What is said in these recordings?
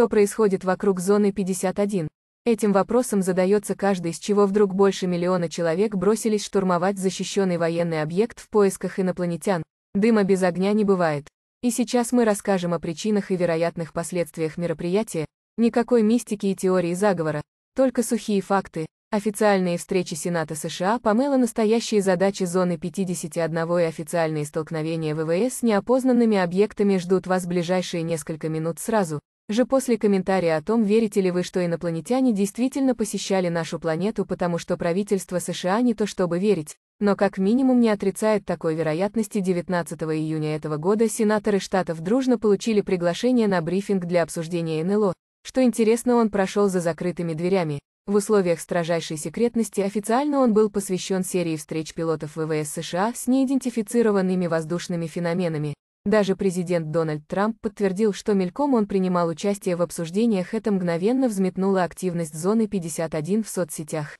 что происходит вокруг зоны 51. Этим вопросом задается каждый, с чего вдруг больше миллиона человек бросились штурмовать защищенный военный объект в поисках инопланетян. Дыма без огня не бывает. И сейчас мы расскажем о причинах и вероятных последствиях мероприятия, никакой мистики и теории заговора, только сухие факты. Официальные встречи Сената США помыло настоящие задачи зоны 51 и официальные столкновения ВВС с неопознанными объектами ждут вас в ближайшие несколько минут сразу, же после комментария о том, верите ли вы, что инопланетяне действительно посещали нашу планету, потому что правительство США не то чтобы верить, но как минимум не отрицает такой вероятности 19 июня этого года сенаторы штатов дружно получили приглашение на брифинг для обсуждения НЛО, что интересно он прошел за закрытыми дверями. В условиях строжайшей секретности официально он был посвящен серии встреч пилотов ВВС США с неидентифицированными воздушными феноменами, даже президент Дональд Трамп подтвердил, что мельком он принимал участие в обсуждениях, это мгновенно взметнуло активность зоны 51 в соцсетях.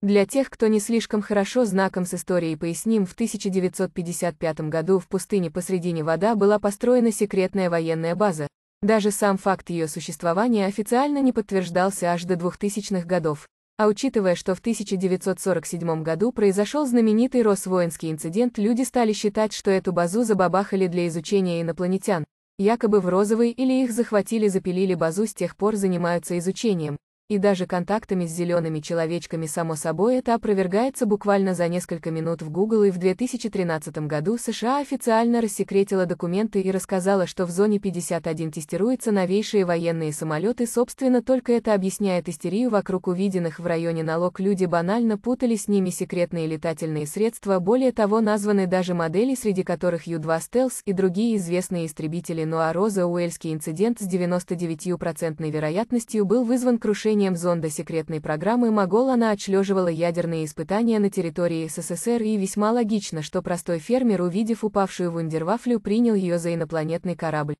Для тех, кто не слишком хорошо знаком с историей, поясним, в 1955 году в пустыне посредине вода была построена секретная военная база. Даже сам факт ее существования официально не подтверждался аж до 2000-х годов. А учитывая, что в 1947 году произошел знаменитый Росвоинский инцидент, люди стали считать, что эту базу забабахали для изучения инопланетян, якобы в розовый или их захватили запилили базу с тех пор занимаются изучением и даже контактами с зелеными человечками само собой это опровергается буквально за несколько минут в Google и в 2013 году США официально рассекретила документы и рассказала, что в зоне 51 тестируются новейшие военные самолеты, собственно только это объясняет истерию вокруг увиденных в районе налог люди банально путали с ними секретные летательные средства, более того названы даже модели, среди которых Ю-2 Стелс и другие известные истребители, ну а Роза Уэльский инцидент с 99% вероятностью был вызван крушением применением зонда секретной программы «Могол» она отшлеживала ядерные испытания на территории СССР и весьма логично, что простой фермер, увидев упавшую вундервафлю, принял ее за инопланетный корабль.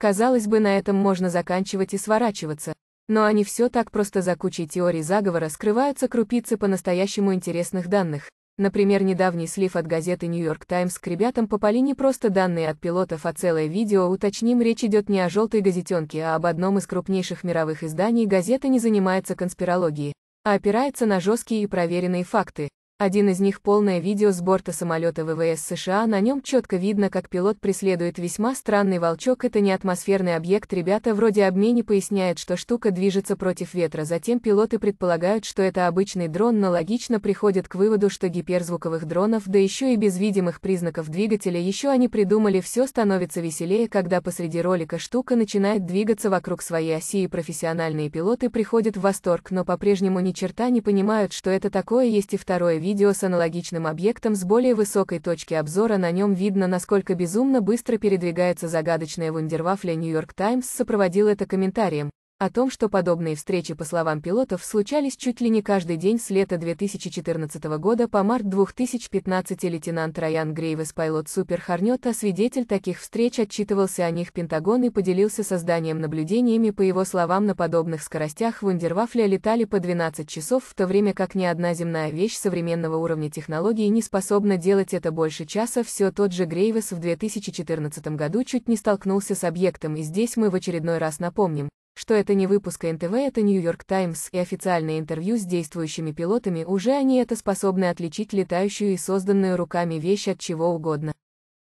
Казалось бы, на этом можно заканчивать и сворачиваться, но они все так просто за кучей теорий заговора скрываются крупицы по-настоящему интересных данных, Например, недавний слив от газеты New York Times к ребятам попали не просто данные от пилотов, а целое видео, уточним, речь идет не о желтой газетенке, а об одном из крупнейших мировых изданий газета не занимается конспирологией, а опирается на жесткие и проверенные факты. Один из них полное видео с борта самолета ВВС США, на нем четко видно, как пилот преследует весьма странный волчок, это не атмосферный объект, ребята вроде обмени поясняют, что штука движется против ветра, затем пилоты предполагают, что это обычный дрон, но логично приходят к выводу, что гиперзвуковых дронов, да еще и без видимых признаков двигателя, еще они придумали, все становится веселее, когда посреди ролика штука начинает двигаться вокруг своей оси и профессиональные пилоты приходят в восторг, но по-прежнему ни черта не понимают, что это такое есть и второе видео, видео с аналогичным объектом с более высокой точки обзора на нем видно, насколько безумно быстро передвигается загадочная вундервафля Нью-Йорк Таймс сопроводил это комментарием. О том, что подобные встречи, по словам пилотов, случались чуть ли не каждый день с лета 2014 года по март 2015 лейтенант Райан Грейвес, пилот Супер Хорнета, свидетель таких встреч, отчитывался о них Пентагон и поделился созданием наблюдениями, по его словам, на подобных скоростях вундервафля летали по 12 часов, в то время как ни одна земная вещь современного уровня технологии не способна делать это больше часа, все тот же Грейвес в 2014 году чуть не столкнулся с объектом, и здесь мы в очередной раз напомним, что это не выпуск НТВ, это Нью-Йорк Таймс и официальное интервью с действующими пилотами, уже они это способны отличить летающую и созданную руками вещь от чего угодно.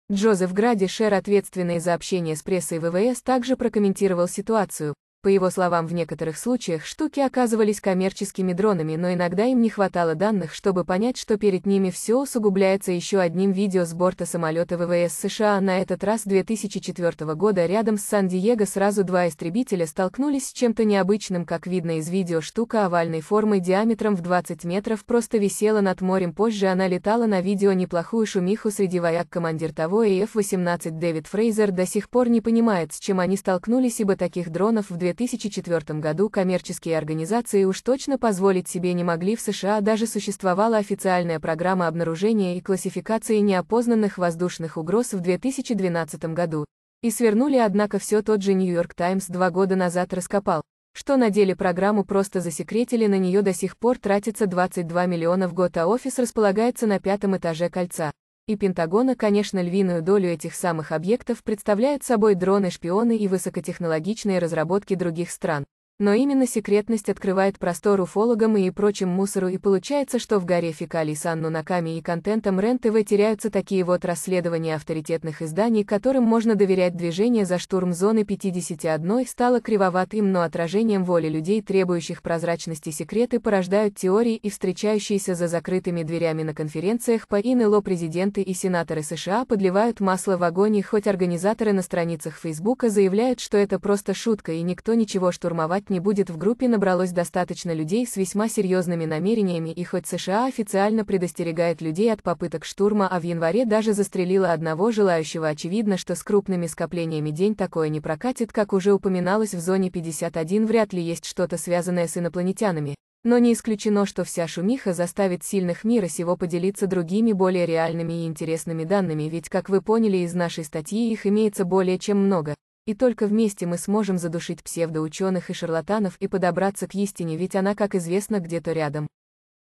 Джозеф Гради, шер, ответственный за общение с прессой ВВС, также прокомментировал ситуацию, по его словам, в некоторых случаях штуки оказывались коммерческими дронами, но иногда им не хватало данных, чтобы понять, что перед ними все усугубляется еще одним видео с борта самолета ВВС США. На этот раз 2004 года рядом с Сан-Диего сразу два истребителя столкнулись с чем-то необычным, как видно из видео, штука овальной формы диаметром в 20 метров просто висела над морем. Позже она летала на видео неплохую шумиху среди вояк командир того и F-18 Дэвид Фрейзер до сих пор не понимает, с чем они столкнулись, ибо таких дронов в 2000 2004 году коммерческие организации уж точно позволить себе не могли в США даже существовала официальная программа обнаружения и классификации неопознанных воздушных угроз в 2012 году. И свернули, однако все тот же Нью-Йорк Таймс два года назад раскопал, что на деле программу просто засекретили, на нее до сих пор тратится 22 миллиона в год, а офис располагается на пятом этаже кольца и Пентагона, конечно, львиную долю этих самых объектов представляют собой дроны-шпионы и высокотехнологичные разработки других стран. Но именно секретность открывает простор уфологам и прочим мусору и получается, что в горе фекалий с Анну Наками и контентом РЕН-ТВ теряются такие вот расследования авторитетных изданий, которым можно доверять движение за штурм зоны 51 стало кривоватым, но отражением воли людей, требующих прозрачности секреты, порождают теории и встречающиеся за закрытыми дверями на конференциях по ИНЛО президенты и сенаторы США подливают масло в огонь, и хоть организаторы на страницах Фейсбука заявляют, что это просто шутка и никто ничего штурмовать врать не будет в группе набралось достаточно людей с весьма серьезными намерениями и хоть США официально предостерегает людей от попыток штурма, а в январе даже застрелила одного желающего, очевидно, что с крупными скоплениями день такое не прокатит, как уже упоминалось в зоне 51 вряд ли есть что-то связанное с инопланетянами, но не исключено, что вся шумиха заставит сильных мира сего поделиться другими более реальными и интересными данными, ведь, как вы поняли из нашей статьи, их имеется более чем много. И только вместе мы сможем задушить псевдоученых и шарлатанов и подобраться к истине, ведь она, как известно, где-то рядом.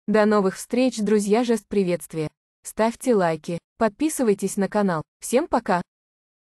До новых встреч, друзья, жест приветствия. Ставьте лайки, подписывайтесь на канал. Всем пока!